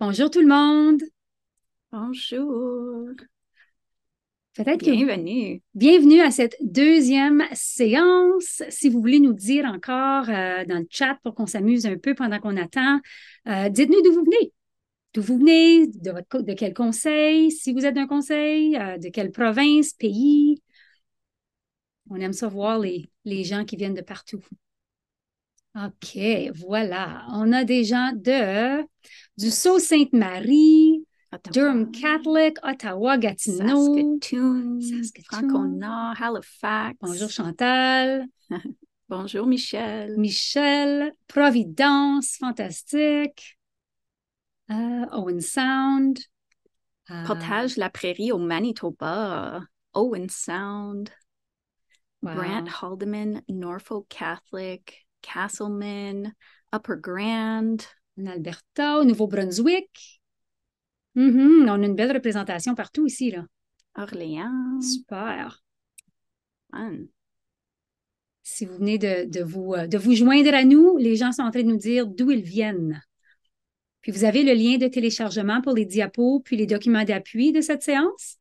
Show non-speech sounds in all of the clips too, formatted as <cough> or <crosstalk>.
Bonjour tout le monde. Bonjour. peut Bienvenue. Bienvenue à cette deuxième séance. Si vous voulez nous dire encore euh, dans le chat pour qu'on s'amuse un peu pendant qu'on attend, euh, dites-nous d'où vous venez. D'où vous venez, de, quel conseil, si vous êtes d'un conseil, euh, de quelle province, pays. On aime savoir les, les gens qui viennent de partout. OK, voilà. On a des gens de du Sault-Sainte-Marie, Durham Catholic, Ottawa, Gatineau, Saskatoon, Francona, Halifax. Bonjour Chantal. <laughs> Bonjour Michel. Michel, Providence, fantastique. Euh, Owen Sound. Euh, Portage la Prairie au Manitoba, Owen Sound. Grant Haldeman, Norfolk Catholic, Castleman, Upper Grand en Alberta, au Nouveau-Brunswick. Mm-hmm, on a une belle représentation partout ici. Là. Orléans. Super. Si vous venez de, vous, euh, de vous joindre à nous, les gens sont en train de nous dire d'où ils viennent. Puis vous avez le lien de téléchargement pour les diapos, puis les documents d'appui de cette séance.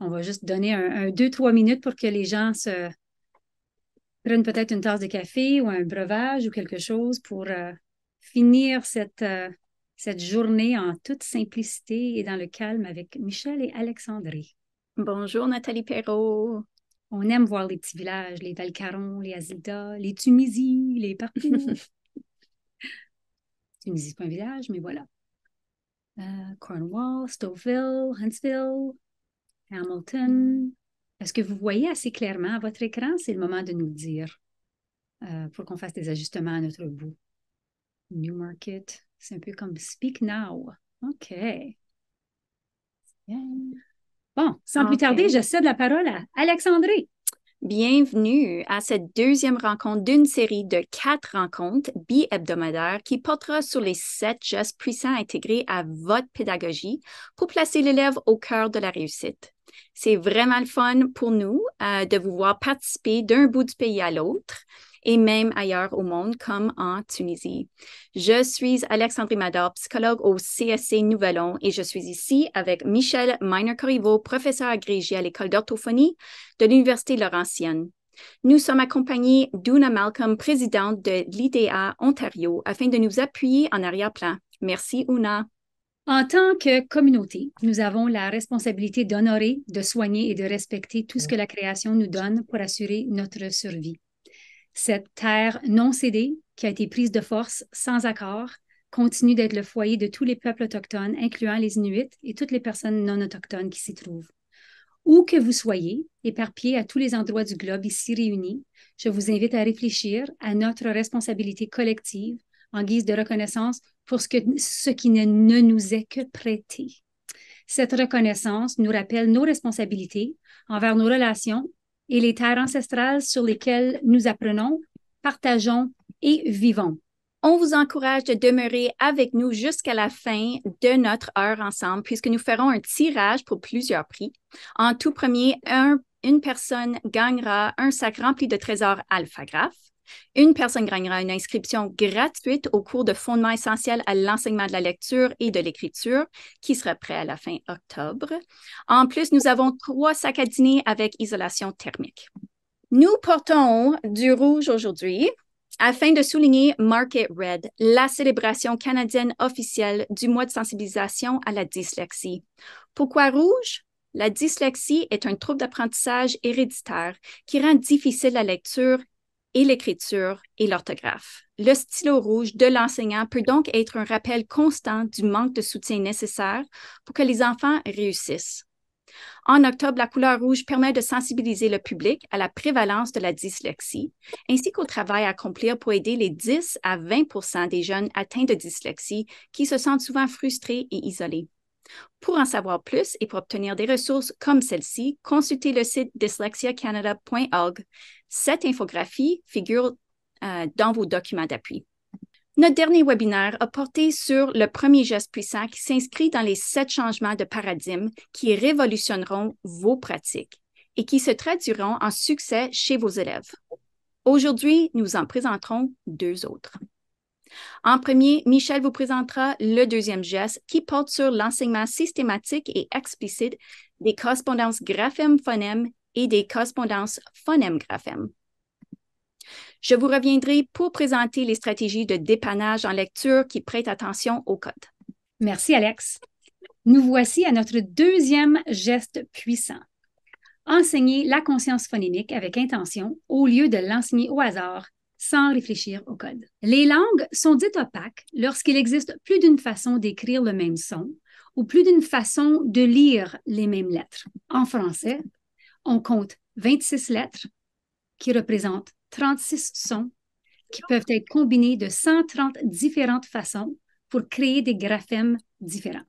On va juste donner un, deux trois minutes pour que les gens se prennent peut-être une tasse de café ou un breuvage ou quelque chose pour euh, finir cette, euh, cette journée en toute simplicité et dans le calme avec Michel et Alexandrie. Bonjour Nathalie Perrault. On aime voir les petits villages, les Valcarons, les Azilda, les Tunisies, les partout. <laughs> Tunisie, c'est un village, mais voilà. Euh, Cornwall, Stouffville, Huntsville, Hamilton. Est-ce que vous voyez assez clairement à votre écran? C'est le moment de nous le dire euh, pour qu'on fasse des ajustements à notre bout. New Market, c'est un peu comme Speak Now. OK. Bon, sans plus tarder, je cède la parole à Alexandrie. Bienvenue à cette deuxième rencontre d'une série de quatre rencontres bi-hebdomadaires qui portera sur les sept gestes puissants intégrés à votre pédagogie pour placer l'élève au cœur de la réussite. C'est vraiment le fun pour nous euh, de vous voir participer d'un bout du pays à l'autre et même ailleurs au monde, comme en Tunisie. Je suis Alexandre Mador, psychologue au CSC Nouvelon, et je suis ici avec Michel Miner-Corriveau, professeur agrégé à l'École d'orthophonie de l'Université Laurentienne. Nous sommes accompagnés d'Una Malcolm, présidente de l'IDEA Ontario, afin de nous appuyer en arrière-plan. Merci, Una. En tant que communauté, nous avons la responsabilité d'honorer, de soigner et de respecter tout ce que la création nous donne pour assurer notre survie. Cette terre non cédée, qui a été prise de force sans accord, continue d'être le foyer de tous les peuples autochtones, incluant les Inuits et toutes les personnes non autochtones qui s'y trouvent. Où que vous soyez, éparpillés à tous les endroits du globe ici réunis, je vous invite à réfléchir à notre responsabilité collective en guise de reconnaissance pour ce, ce qui ne nous est que prêté. Cette reconnaissance nous rappelle nos responsabilités envers nos relations et les terres ancestrales sur lesquelles nous apprenons, partageons et vivons. On vous encourage de demeurer avec nous jusqu'à la fin de notre heure ensemble puisque nous ferons un tirage pour plusieurs prix. En tout premier, une personne gagnera un sac rempli de trésors alphagraphes. Une personne gagnera une inscription gratuite au cours de fondements essentiels à l'enseignement de la lecture et de l'écriture, qui sera prêt à la fin octobre. En plus, nous avons trois sacs à dîner avec isolation thermique. Nous portons du rouge aujourd'hui afin de souligner Market Red, la célébration canadienne officielle du mois de sensibilisation à la dyslexie. Pourquoi rouge? La dyslexie est un trouble d'apprentissage héréditaire qui rend difficile la lecture et l'écriture et l'orthographe. Le stylo rouge de l'enseignant peut donc être un rappel constant du manque de soutien nécessaire pour que les enfants réussissent. En octobre, la couleur rouge permet de sensibiliser le public à la prévalence de la dyslexie, ainsi qu'au travail à accomplir pour aider les 10 à 20 des jeunes atteints de dyslexie qui se sentent souvent frustrés et isolés. Pour en savoir plus et pour obtenir des ressources comme celle-ci, consultez le site dyslexiacanada.org. Cette infographie figure euh, dans vos documents d'appui. Notre dernier webinaire a porté sur le premier geste puissant qui s'inscrit dans les sept changements de paradigme qui révolutionneront vos pratiques et qui se traduiront en succès chez vos élèves. Aujourd'hui, nous en présenterons deux autres. En premier, Michel vous présentera le deuxième geste qui porte sur l'enseignement systématique et explicite des correspondances graphème-phonème et des correspondances phonème-graphème. Je vous reviendrai pour présenter les stratégies de dépannage en lecture qui prêtent attention au code. Merci, Alex. Nous voici à notre deuxième geste puissant. Enseigner la conscience phonémique avec intention au lieu de l'enseigner au hasard sans réfléchir au code. Les langues sont dites opaques lorsqu'il existe plus d'une façon d'écrire le même son ou plus d'une façon de lire les mêmes lettres. En français, on compte 26 lettres qui représentent 36 sons qui peuvent être combinés de 130 différentes façons pour créer des graphèmes différents.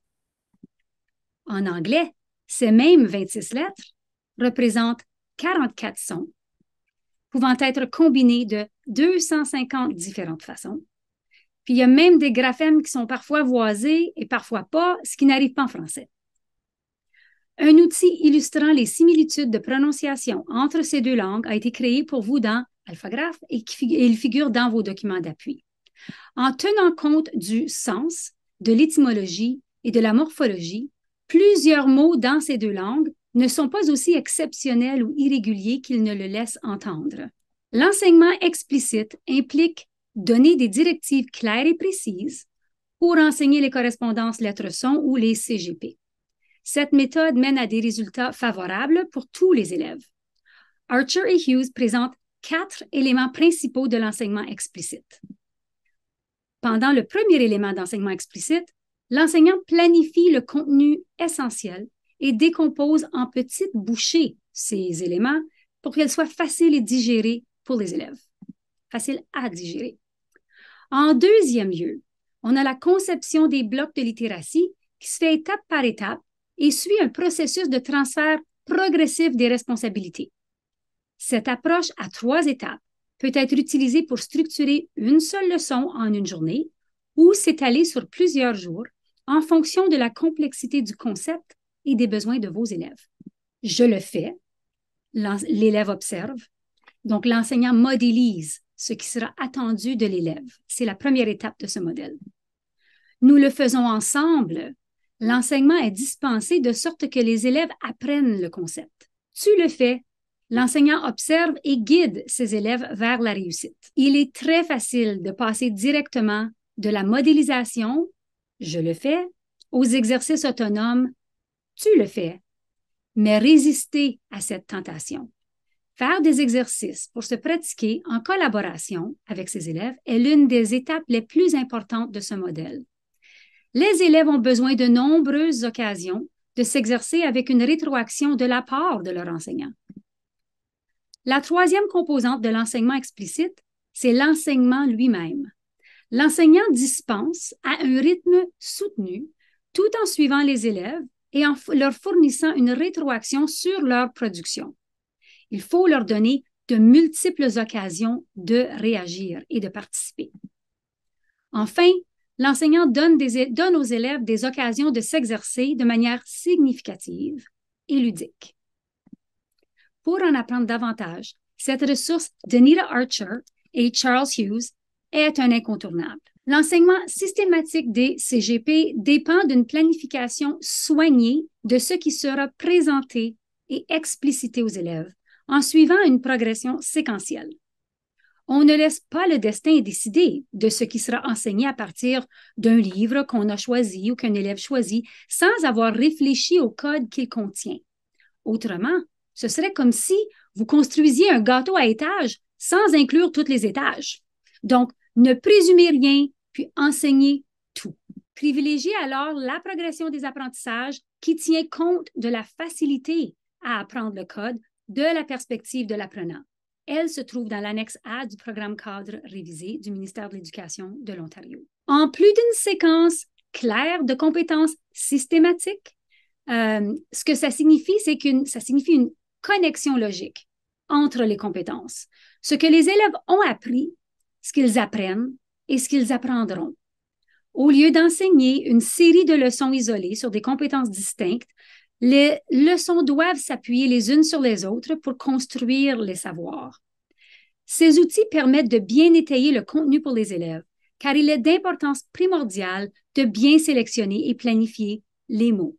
En anglais, ces mêmes 26 lettres représentent 44 sons pouvant être combinés de 250 différentes façons. Puis il y a même des graphèmes qui sont parfois voisés et parfois pas, ce qui n'arrive pas en français. Un outil illustrant les similitudes de prononciation entre ces deux langues a été créé pour vous dans Alphagraph et, il figure dans vos documents d'appui. En tenant compte du sens, de l'étymologie et de la morphologie, plusieurs mots dans ces deux langues ne sont pas aussi exceptionnels ou irréguliers qu'ils ne le laissent entendre. L'enseignement explicite implique donner des directives claires et précises pour enseigner les correspondances lettres son ou les CGP. Cette méthode mène à des résultats favorables pour tous les élèves. Archer et Hughes présentent quatre éléments principaux de l'enseignement explicite. Pendant le premier élément d'enseignement explicite, l'enseignant planifie le contenu essentiel et décompose en petites bouchées ces éléments pour qu'elles soient faciles et digérer pour les élèves. Facile à digérer. En deuxième lieu, on a la conception des blocs de littératie qui se fait étape par étape et suit un processus de transfert progressif des responsabilités. Cette approche à trois étapes peut être utilisée pour structurer une seule leçon en une journée ou s'étaler sur plusieurs jours en fonction de la complexité du concept et des besoins de vos élèves. Je le fais, l'élève observe, donc, l'enseignant modélise ce qui sera attendu de l'élève. C'est la première étape de ce modèle. Nous le faisons ensemble. L'enseignement est dispensé de sorte que les élèves apprennent le concept. Tu le fais. L'enseignant observe et guide ses élèves vers la réussite. Il est très facile de passer directement de la modélisation, je le fais, aux exercices autonomes, tu le fais, mais résister à cette tentation. Faire des exercices pour se pratiquer en collaboration avec ses élèves est l'une des étapes les plus importantes de ce modèle. Les élèves ont besoin de nombreuses occasions de s'exercer avec une rétroaction de la part de leur enseignant. La troisième composante de l'enseignement explicite, c'est l'enseignement lui-même. L'enseignant dispense à un rythme soutenu tout en suivant les élèves et en leur fournissant une rétroaction sur leur production. Il faut leur donner de multiples occasions de réagir et de participer. Enfin, l'enseignant donne, aux élèves des occasions de s'exercer de manière significative et ludique. Pour en apprendre davantage, cette ressource de Archer et Charles Hughes est un incontournable. L'enseignement systématique des CGP dépend d'une planification soignée de ce qui sera présenté et explicité aux élèves en suivant une progression séquentielle. On ne laisse pas le destin décider de ce qui sera enseigné à partir d'un livre qu'on a choisi ou qu'un élève choisit sans avoir réfléchi au code qu'il contient. Autrement, ce serait comme si vous construisiez un gâteau à étages sans inclure tous les étages. Donc, ne présumez rien, puis enseignez tout. Privilégiez alors la progression des apprentissages qui tient compte de la facilité à apprendre le code de la perspective de l'apprenant. Elle se trouve dans l'annexe A du programme cadre révisé du ministère de l'Éducation de l'Ontario. En plus d'une séquence claire de compétences systématiques, euh, ce que ça signifie, c'est qu'une ça signifie une connexion logique entre les compétences, ce que les élèves ont appris, ce qu'ils apprennent et ce qu'ils apprendront. Au lieu d'enseigner une série de leçons isolées sur des compétences distinctes, les leçons doivent s'appuyer les unes sur les autres pour construire les savoirs. Ces outils permettent de bien étayer le contenu pour les élèves, car il est d'importance primordiale de bien sélectionner et planifier les mots.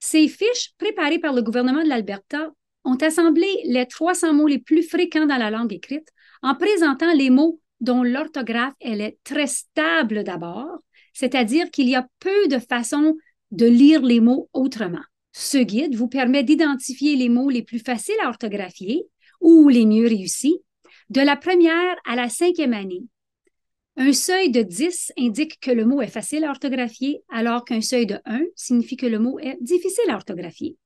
Ces fiches préparées par le gouvernement de l'Alberta ont assemblé les 300 mots les plus fréquents dans la langue écrite en présentant les mots dont l'orthographe est très stable d'abord, c'est-à-dire qu'il y a peu de façons de lire les mots autrement. Ce guide vous permet d'identifier les mots les plus faciles à orthographier ou les mieux réussis de la première à la cinquième année. Un seuil de 10 indique que le mot est facile à orthographier, alors qu'un seuil de 1 signifie que le mot est difficile à orthographier.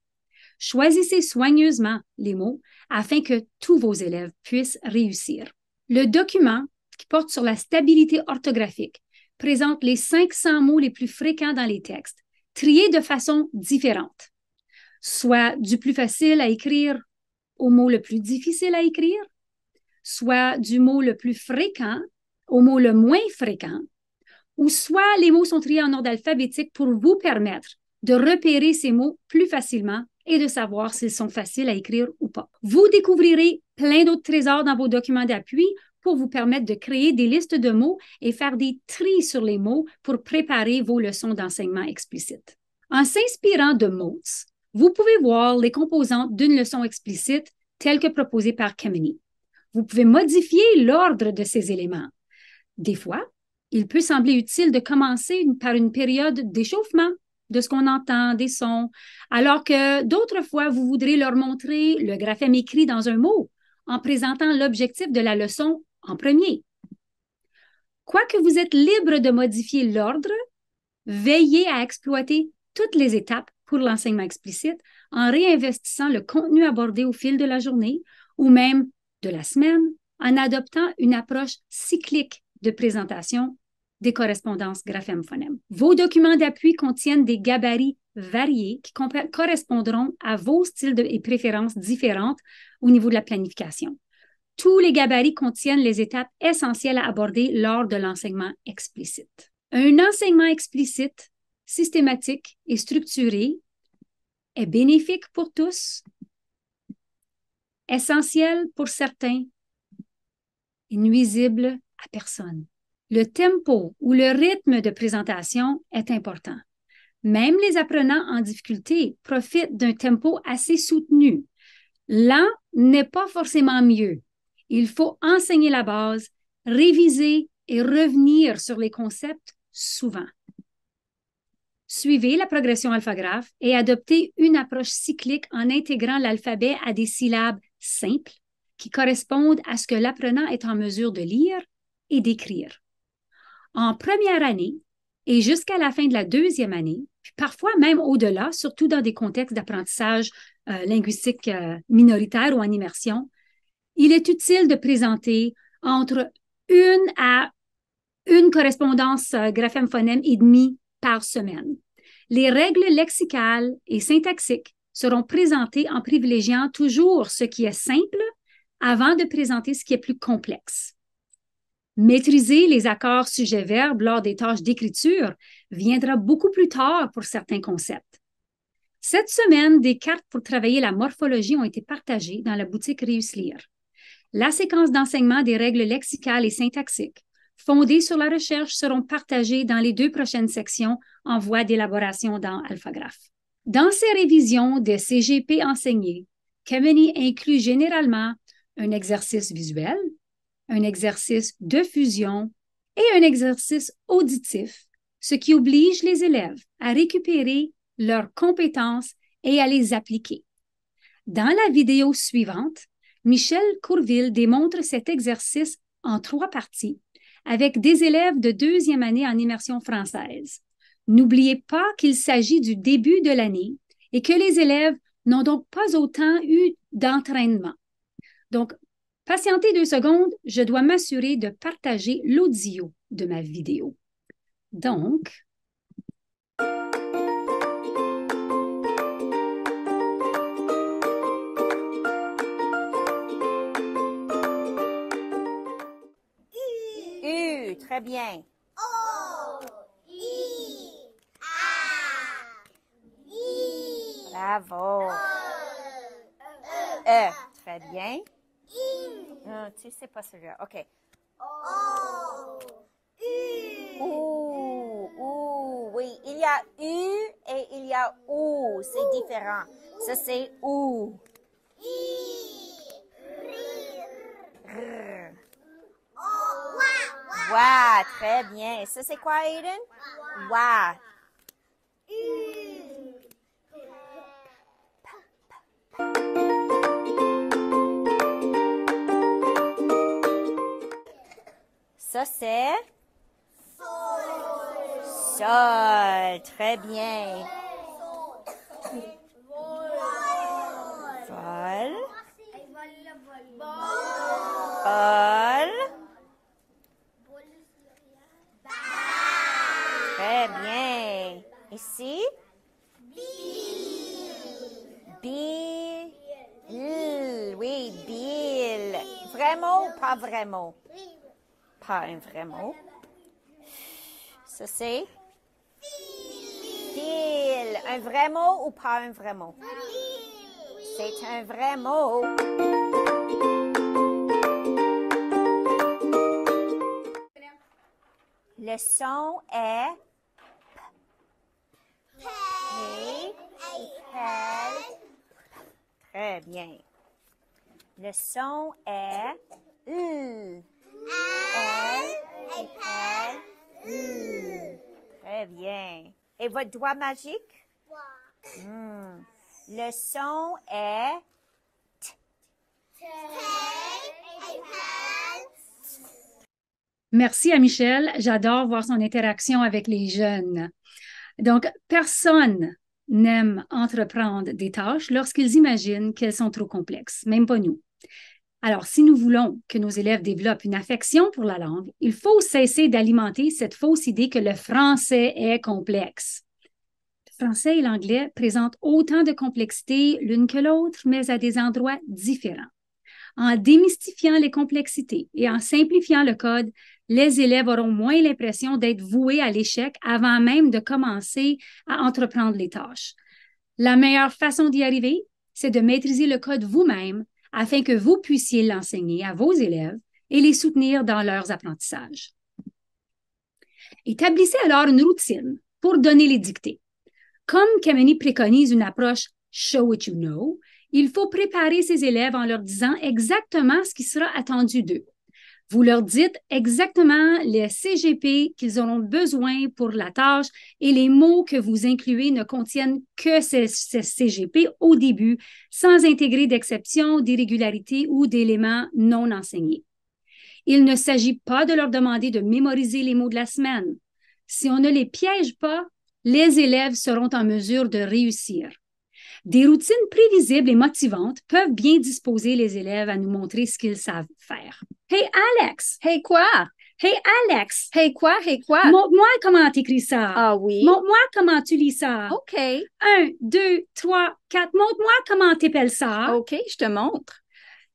Choisissez soigneusement les mots afin que tous vos élèves puissent réussir. Le document qui porte sur la stabilité orthographique présente les 500 mots les plus fréquents dans les textes triés de façon différente, soit du plus facile à écrire au mot le plus difficile à écrire, soit du mot le plus fréquent au mot le moins fréquent, ou soit les mots sont triés en ordre alphabétique pour vous permettre de repérer ces mots plus facilement et de savoir s'ils sont faciles à écrire ou pas. Vous découvrirez plein d'autres trésors dans vos documents d'appui pour vous permettre de créer des listes de mots et faire des tris sur les mots pour préparer vos leçons d'enseignement explicite. En s'inspirant de mots, vous pouvez voir les composantes d'une leçon explicite telle que proposée par Kemeny. Vous pouvez modifier l'ordre de ces éléments. Des fois, il peut sembler utile de commencer par une période d'échauffement de ce qu'on entend, des sons, alors que d'autres fois, vous voudrez leur montrer le graphème écrit dans un mot en présentant l'objectif de la leçon en premier. Quoique vous êtes libre de modifier l'ordre, veillez à exploiter toutes les étapes pour l'enseignement explicite en réinvestissant le contenu abordé au fil de la journée ou même de la semaine en adoptant une approche cyclique de présentation des correspondances graphèmes phonèmes. Vos documents d'appui contiennent des gabarits variés qui correspondront à vos styles et préférences différentes au niveau de la planification. Tous les gabarits contiennent les étapes essentielles à aborder lors de l'enseignement explicite. Un enseignement explicite, systématique et structuré est bénéfique pour tous, essentiel pour certains et nuisible à personne. Le tempo ou le rythme de présentation est important. Même les apprenants en difficulté profitent d'un tempo assez soutenu. Lent n'est pas forcément mieux. Il faut enseigner la base, réviser et revenir sur les concepts souvent. Suivez la progression alphagraphe et adoptez une approche cyclique en intégrant l'alphabet à des syllabes simples qui correspondent à ce que l'apprenant est en mesure de lire et d'écrire. En première année et jusqu'à la fin de la deuxième année, puis parfois même au-delà, surtout dans des contextes d'apprentissage euh, linguistique euh, minoritaire ou en immersion, il est utile de présenter entre une à une correspondance euh, graphème-phonème et demi par semaine. Les règles lexicales et syntaxiques seront présentées en privilégiant toujours ce qui est simple avant de présenter ce qui est plus complexe. Maîtriser les accords sujet-verbe lors des tâches d'écriture viendra beaucoup plus tard pour certains concepts. Cette semaine, des cartes pour travailler la morphologie ont été partagées dans la boutique Réussir. La séquence d'enseignement des règles lexicales et syntaxiques, fondées sur la recherche, seront partagées dans les deux prochaines sections en voie d'élaboration dans Alphagraph. Dans ces révisions des CGP enseignés, Kemeny inclut généralement un exercice visuel, un exercice de fusion et un exercice auditif, ce qui oblige les élèves à récupérer leurs compétences et à les appliquer. Dans la vidéo suivante, Michel Courville démontre cet exercice en trois parties avec des élèves de deuxième année en immersion française. N'oubliez pas qu'il s'agit du début de l'année et que les élèves n'ont donc pas autant eu d'entraînement. Donc, patientez deux secondes, je dois m'assurer de partager l'audio de ma vidéo. Donc, Très bien. O, I, A, I. Bravo. E. e, Très bien. I. Euh, tu sais pas celui-là. OK. O, U. O. oui. Il y a U et il y a O. C'est différent. Ça, c'est O. I, R. Wa, très bien. Et ça, c'est quoi, Aiden? Wa. Ça, c'est? Sol. Sol. Très bien. C'est Bill. Bill. Oui, Bill. Vraiment ou pas vrai mot? Pas un vrai mot. Ça, c'est? Bill. Un vrai mot ou pas un vrai mot? C'est un vrai mot. Le son est Très bien. Le son est U. Très bien. Et votre doigt magique? Hmm. Le son est T. Merci à Michel. J'adore voir son interaction avec les jeunes. Donc, personne n'aiment entreprendre des tâches lorsqu'ils imaginent qu'elles sont trop complexes, même pas nous. Alors, si nous voulons que nos élèves développent une affection pour la langue, il faut cesser d'alimenter cette fausse idée que le français est complexe. Le français et l'anglais présentent autant de complexités l'une que l'autre, mais à des endroits différents. En démystifiant les complexités et en simplifiant le code, les élèves auront moins l'impression d'être voués à l'échec avant même de commencer à entreprendre les tâches. La meilleure façon d'y arriver, c'est de maîtriser le code vous-même afin que vous puissiez l'enseigner à vos élèves et les soutenir dans leurs apprentissages. Établissez alors une routine pour donner les dictées. Comme Kameni préconise une approche Show what you know, il faut préparer ses élèves en leur disant exactement ce qui sera attendu d'eux. Vous leur dites exactement les CGP qu'ils auront besoin pour la tâche et les mots que vous incluez ne contiennent que ces, CGP au début, sans intégrer d'exceptions, d'irrégularités ou d'éléments non enseignés. Il ne s'agit pas de leur demander de mémoriser les mots de la semaine. Si on ne les piège pas, les élèves seront en mesure de réussir. Des routines prévisibles et motivantes peuvent bien disposer les élèves à nous montrer ce qu'ils savent faire. Hey Alex, hey quoi? Hey Alex, hey quoi, hey quoi? Montre-moi comment t'écris ça. Ah oui. Montre-moi comment tu lis ça. OK. Un, deux, trois, quatre. Montre-moi comment t'épelles ça. OK, je te montre.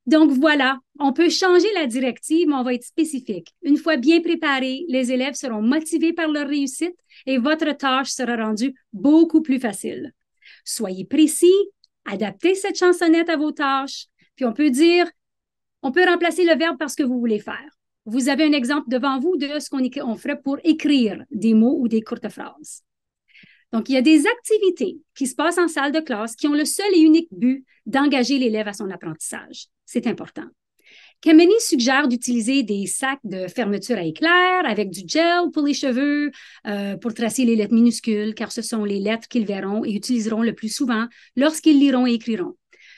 Donc voilà, on peut changer la directive, mais on va être spécifique. Une fois bien préparés, les élèves seront motivés par leur réussite et votre tâche sera rendue beaucoup plus facile. Soyez précis, adaptez cette chansonnette à vos tâches, puis on peut dire on peut remplacer le verbe par ce que vous voulez faire. Vous avez un exemple devant vous de ce qu'on ferait pour écrire des mots ou des courtes phrases. Donc, il y a des activités qui se passent en salle de classe qui ont le seul et unique but d'engager l'élève à son apprentissage. C'est important. Kameni suggère d'utiliser des sacs de fermeture à éclair avec du gel pour les cheveux, euh, pour tracer les lettres minuscules, car ce sont les lettres qu'ils verront et utiliseront le plus souvent lorsqu'ils liront et écriront.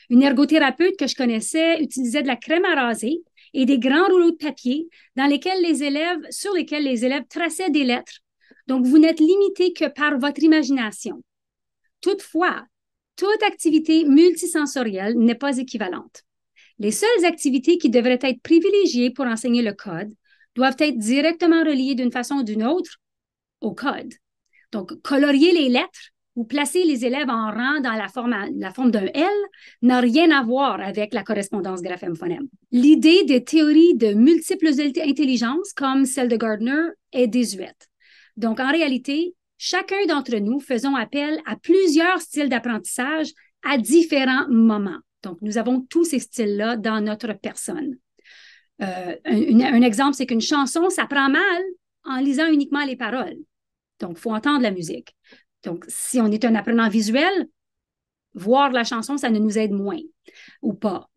Une ergothérapeute que je connaissais utilisait de la crème à raser et des grands rouleaux de papier dans lesquels les élèves, sur lesquels les élèves traçaient des lettres. Donc, vous n'êtes limité que par votre imagination. Toutefois, toute activité multisensorielle n'est pas équivalente. Les seules activités qui devraient être privilégiées pour enseigner le code doivent être directement reliées d'une façon ou d'une autre au code. Donc, colorier les lettres ou placer les élèves en rang dans la forme, d'un L n'a rien à voir avec la correspondance graphème-phonème. L'idée des théories de multiples intelligences, comme celle de Gardner, est désuète. Donc, en réalité, chacun d'entre nous faisons appel à plusieurs styles d'apprentissage à différents moments. Donc, nous avons tous ces styles-là dans notre personne. Euh, un, un exemple, c'est qu'une chanson, ça mal en lisant uniquement les paroles. Donc, il faut entendre la musique. Donc, si on est un apprenant visuel, voir la chanson, ça ne nous aide moins ou pas.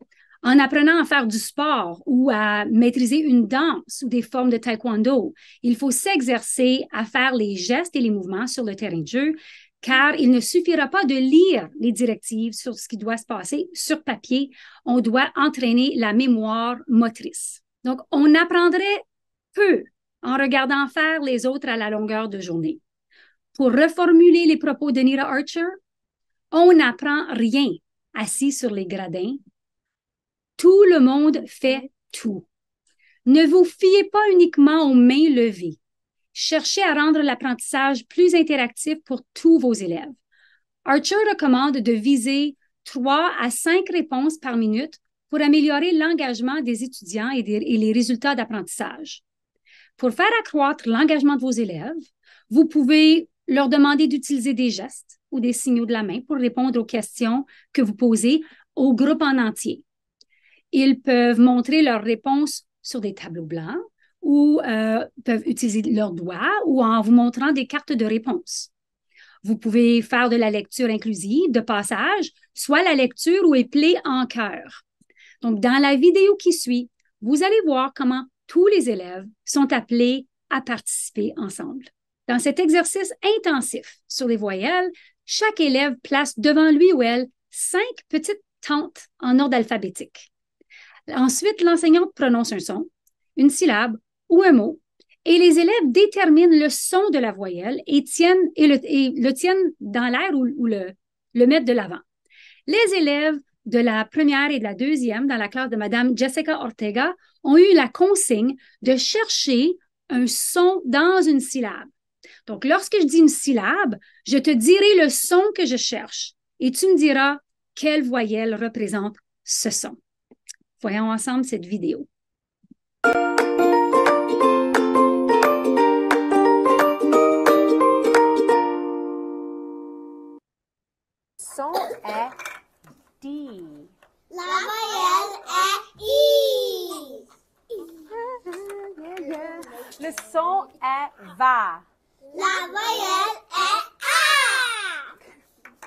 En apprenant à faire du sport ou à maîtriser une danse ou des formes de taekwondo, il faut s'exercer à faire les gestes et les mouvements sur le terrain de jeu, car il ne suffira pas de lire les directives sur ce qui doit se passer sur papier. On doit entraîner la mémoire motrice. Donc, on apprendrait peu en regardant faire les autres à la longueur de journée pour reformuler les propos de Nira Archer, on n'apprend rien assis sur les gradins. Tout le monde fait tout. Ne vous fiez pas uniquement aux mains levées. Cherchez à rendre l'apprentissage plus interactif pour tous vos élèves. Archer recommande de viser 3 à 5 réponses par minute pour améliorer l'engagement des étudiants et, et les résultats d'apprentissage. Pour faire accroître l'engagement de vos élèves, vous pouvez leur demander d'utiliser des gestes ou des signaux de la main pour répondre aux questions que vous posez au groupe en entier. Ils peuvent montrer leurs réponses sur des tableaux blancs ou euh, peuvent utiliser leurs doigts ou en vous montrant des cartes de réponse. Vous pouvez faire de la lecture inclusive, de passage, soit la lecture ou épeler en cœur. Donc, dans la vidéo qui suit, vous allez voir comment tous les élèves sont appelés à participer ensemble. Dans cet exercice intensif sur les voyelles, chaque élève place devant lui ou elle cinq petites tentes en ordre alphabétique. Ensuite, l'enseignante prononce un son, une syllabe ou un mot, et les élèves déterminent le son de la voyelle et, le, tiennent dans l'air ou, le, le mettent de l'avant. Les élèves de la première et de la deuxième dans la classe de Madame Jessica Ortega ont eu la consigne de chercher un son dans une syllabe. Donc, lorsque je dis une syllabe, je te dirai le son que je cherche et tu me diras quelle voyelle représente ce son. Voyons ensemble cette vidéo. Son est D. La voyelle est I. Le son est va. La voyelle est A.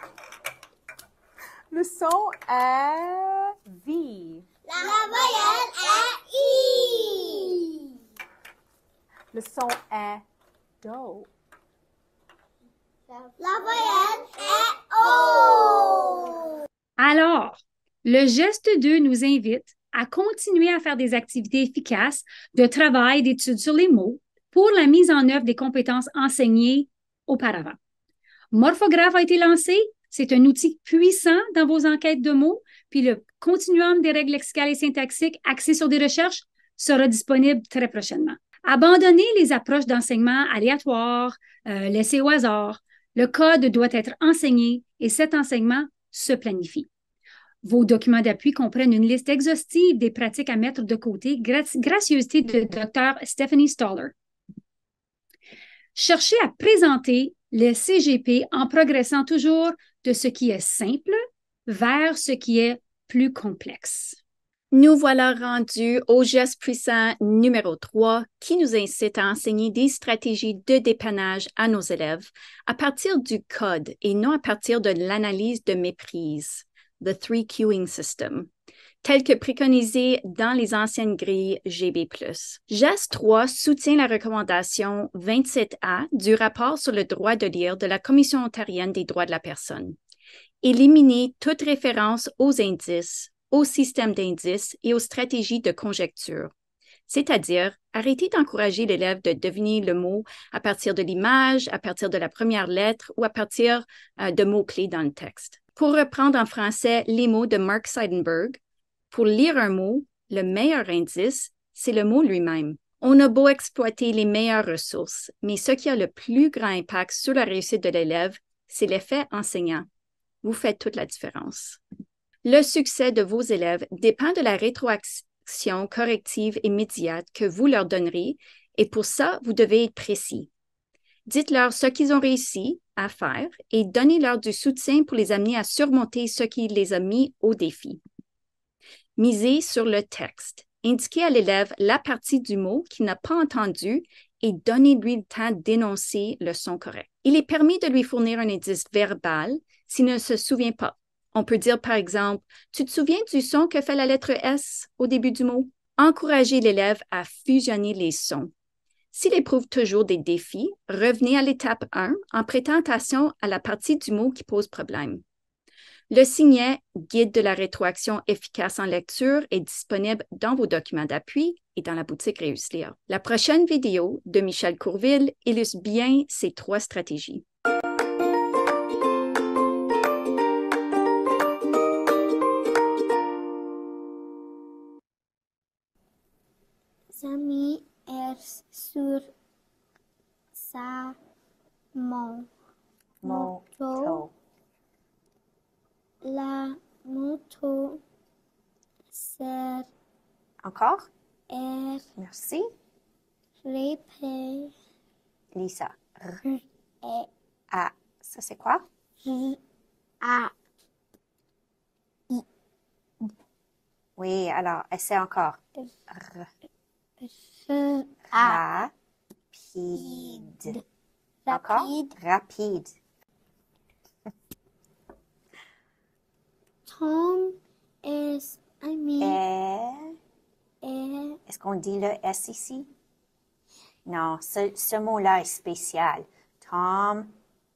Le son est V. La, voyelle est I. Le son est Do. La voyelle est O. Alors, le geste 2 nous invite à continuer à faire des activités efficaces de travail, d'études sur les mots, pour la mise en œuvre des compétences enseignées auparavant. Morphographe a été lancé. C'est un outil puissant dans vos enquêtes de mots. Puis le continuum des règles lexicales et syntaxiques axé sur des recherches sera disponible très prochainement. Abandonnez les approches d'enseignement aléatoires, euh, laissez au hasard. Le code doit être enseigné et cet enseignement se planifie. Vos documents d'appui comprennent une liste exhaustive des pratiques à mettre de côté, gracieuseté de Dr. Stephanie Stoller. Cherchez à présenter les CGP en progressant toujours de ce qui est simple vers ce qui est plus complexe. Nous voilà rendus au geste puissant numéro 3 qui nous incite à enseigner des stratégies de dépannage à nos élèves à partir du code et non à partir de l'analyse de méprise, the three queuing system telles que préconisées dans les anciennes grilles GB+. JAS 3 soutient la recommandation 27A du rapport sur le droit de lire de la Commission ontarienne des droits de la personne. Éliminer toute référence aux indices, au système d'indices et aux stratégies de conjecture. C'est-à-dire, arrêtez d'encourager l'élève de deviner le mot à partir de l'image, à partir de la première lettre ou à partir euh, de mots-clés dans le texte. Pour reprendre en français les mots de Mark Seidenberg, pour lire un mot, le meilleur indice, c'est le mot lui-même. On a beau exploiter les meilleures ressources, mais ce qui a le plus grand impact sur la réussite de l'élève, c'est l'effet enseignant. Vous faites toute la différence. Le succès de vos élèves dépend de la rétroaction corrective immédiate que vous leur donnerez, et pour ça, vous devez être précis. Dites-leur ce qu'ils ont réussi à faire et donnez-leur du soutien pour les amener à surmonter ce qui les a mis au défi. Misez sur le texte. Indiquez à l'élève la partie du mot qu'il n'a pas entendu et donnez-lui le temps d'énoncer le son correct. Il est permis de lui fournir un indice verbal s'il ne se souvient pas. On peut dire par exemple, Tu te souviens du son que fait la lettre S au début du mot? Encouragez l'élève à fusionner les sons. S'il éprouve toujours des défis, revenez à l'étape 1 en prêtant à la partie du mot qui pose problème. Le signet Guide de la rétroaction efficace en lecture est disponible dans vos documents d'appui et dans la boutique Réussir. La prochaine vidéo de Michel Courville illustre bien ces trois stratégies. La moto sert. Encore? R. Merci. Répète. Lisa. R. E. A. Ça, c'est quoi? R. A. I. Oui, alors, essaie encore. R. R. A. Rapide. Rapide. Rapide. Tom Est. est. Est-ce qu'on dit le S ici? Non, ce, ce mot-là est spécial. Tom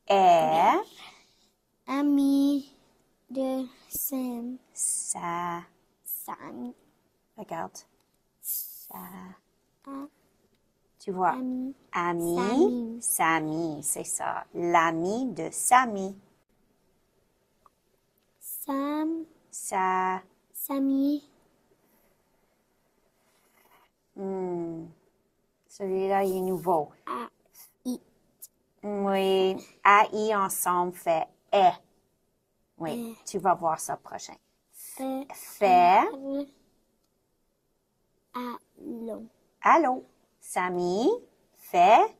est. Ami de Sam. Sam. Regarde. Sa. Ah. Tu vois? Ami. Ami. Sami, c'est ça. L'ami de Sami. Sam. Sa. Sami. Hmm. Celui-là, il est nouveau. A, I. Oui. A, I ensemble fait E. Oui. E. Tu vas voir ça prochain. E, fait. Allô. Allô. Sami fait.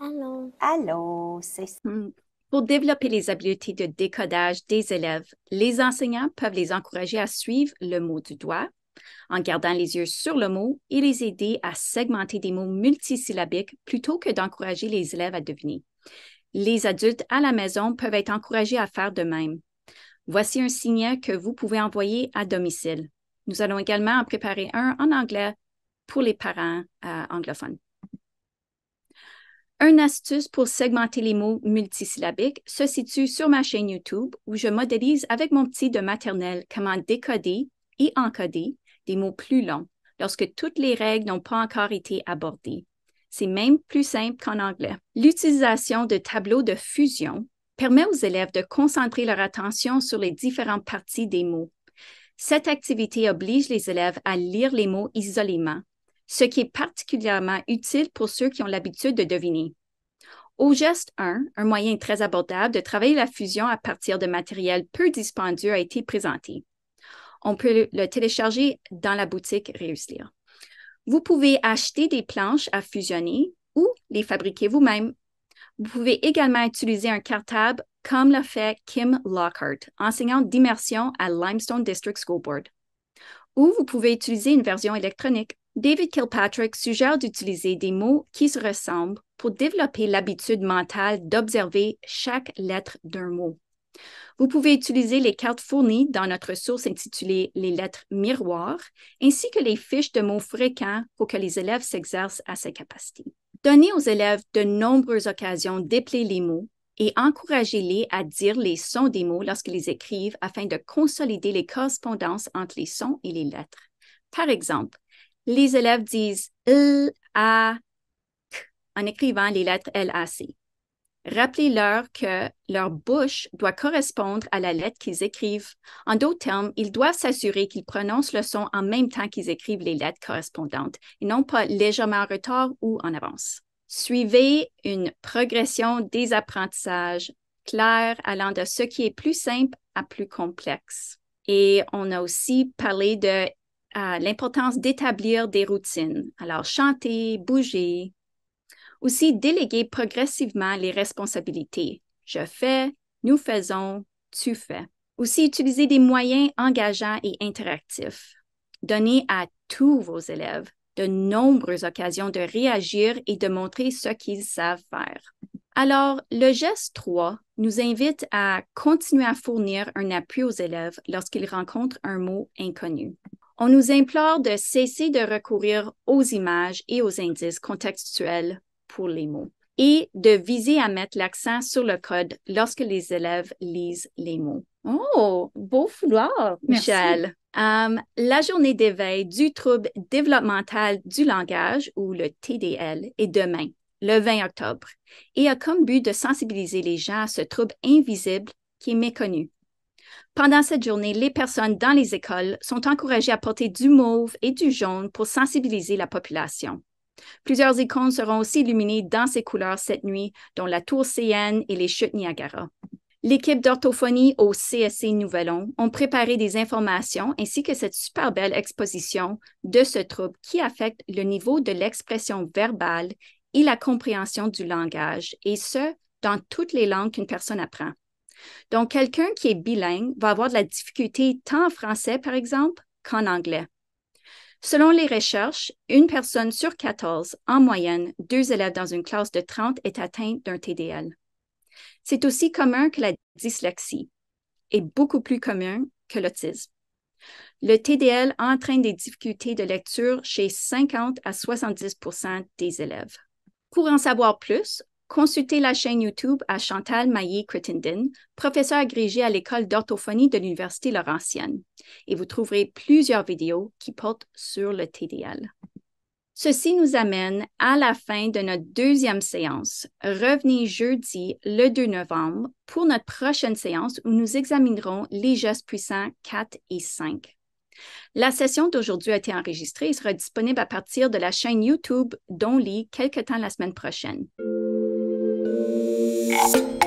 Allô. Allô. C'est ça. Hmm. Pour développer les habiletés de décodage des élèves, les enseignants peuvent les encourager à suivre le mot du doigt en gardant les yeux sur le mot et les aider à segmenter des mots multisyllabiques plutôt que d'encourager les élèves à deviner. Les adultes à la maison peuvent être encouragés à faire de même. Voici un signet que vous pouvez envoyer à domicile. Nous allons également en préparer un en anglais pour les parents euh, anglophones. Une astuce pour segmenter les mots multisyllabiques se situe sur ma chaîne YouTube où je modélise avec mon petit de maternelle comment décoder et encoder des mots plus longs lorsque toutes les règles n'ont pas encore été abordées. C'est même plus simple qu'en anglais. L'utilisation de tableaux de fusion permet aux élèves de concentrer leur attention sur les différentes parties des mots. Cette activité oblige les élèves à lire les mots isolément ce qui est particulièrement utile pour ceux qui ont l'habitude de deviner. Au geste 1, un moyen très abordable de travailler la fusion à partir de matériel peu dispendieux a été présenté. On peut le télécharger dans la boutique Réussir. Vous pouvez acheter des planches à fusionner ou les fabriquer vous-même. Vous pouvez également utiliser un cartable comme l'a fait Kim Lockhart, enseignante d'immersion à Limestone District School Board. Ou vous pouvez utiliser une version électronique. David Kilpatrick suggère d'utiliser des mots qui se ressemblent pour développer l'habitude mentale d'observer chaque lettre d'un mot. Vous pouvez utiliser les cartes fournies dans notre source intitulée Les lettres miroirs, ainsi que les fiches de mots fréquents pour que les élèves s'exercent à ces capacités. Donnez aux élèves de nombreuses occasions d'épeler les mots et encouragez-les à dire les sons des mots lorsqu'ils écrivent afin de consolider les correspondances entre les sons et les lettres. Par exemple, les élèves disent L, A, K en écrivant les lettres L, A, C. Rappelez-leur que leur bouche doit correspondre à la lettre qu'ils écrivent. En d'autres termes, ils doivent s'assurer qu'ils prononcent le son en même temps qu'ils écrivent les lettres correspondantes et non pas légèrement en retard ou en avance. Suivez une progression des apprentissages claire allant de ce qui est plus simple à plus complexe. Et on a aussi parlé de l'importance d'établir des routines. Alors, chanter, bouger. Aussi, déléguer progressivement les responsabilités. Je fais, nous faisons, tu fais. Aussi, utiliser des moyens engageants et interactifs. Donner à tous vos élèves de nombreuses occasions de réagir et de montrer ce qu'ils savent faire. Alors, le geste 3 nous invite à continuer à fournir un appui aux élèves lorsqu'ils rencontrent un mot inconnu. On nous implore de cesser de recourir aux images et aux indices contextuels pour les mots et de viser à mettre l'accent sur le code lorsque les élèves lisent les mots. Oh, beau fouloir, Michel. Hum, la journée d'éveil du trouble développemental du langage, ou le TDL, est demain, le 20 octobre, et a comme but de sensibiliser les gens à ce trouble invisible qui est méconnu, pendant cette journée, les personnes dans les écoles sont encouragées à porter du mauve et du jaune pour sensibiliser la population. Plusieurs icônes seront aussi illuminées dans ces couleurs cette nuit, dont la tour CN et les chutes Niagara. L'équipe d'orthophonie au CSC Nouvelon ont préparé des informations ainsi que cette super belle exposition de ce trouble qui affecte le niveau de l'expression verbale et la compréhension du langage, et ce, dans toutes les langues qu'une personne apprend. Donc, quelqu'un qui est bilingue va avoir de la difficulté tant en français, par exemple, qu'en anglais. Selon les recherches, une personne sur 14, en moyenne, deux élèves dans une classe de 30 est atteinte d'un TDL. C'est aussi commun que la dyslexie et beaucoup plus commun que l'autisme. Le TDL entraîne des difficultés de lecture chez 50 à 70 des élèves. Pour en savoir plus, consultez la chaîne YouTube à Chantal Maillé-Crittenden, professeur agrégée à l'école d'orthophonie de l'Université Laurentienne, et vous trouverez plusieurs vidéos qui portent sur le TDL. Ceci nous amène à la fin de notre deuxième séance. Revenez jeudi le 2 novembre pour notre prochaine séance où nous examinerons les gestes puissants 4 et 5. La session d'aujourd'hui a été enregistrée et sera disponible à partir de la chaîne YouTube dont lit quelque temps la semaine prochaine. Bye.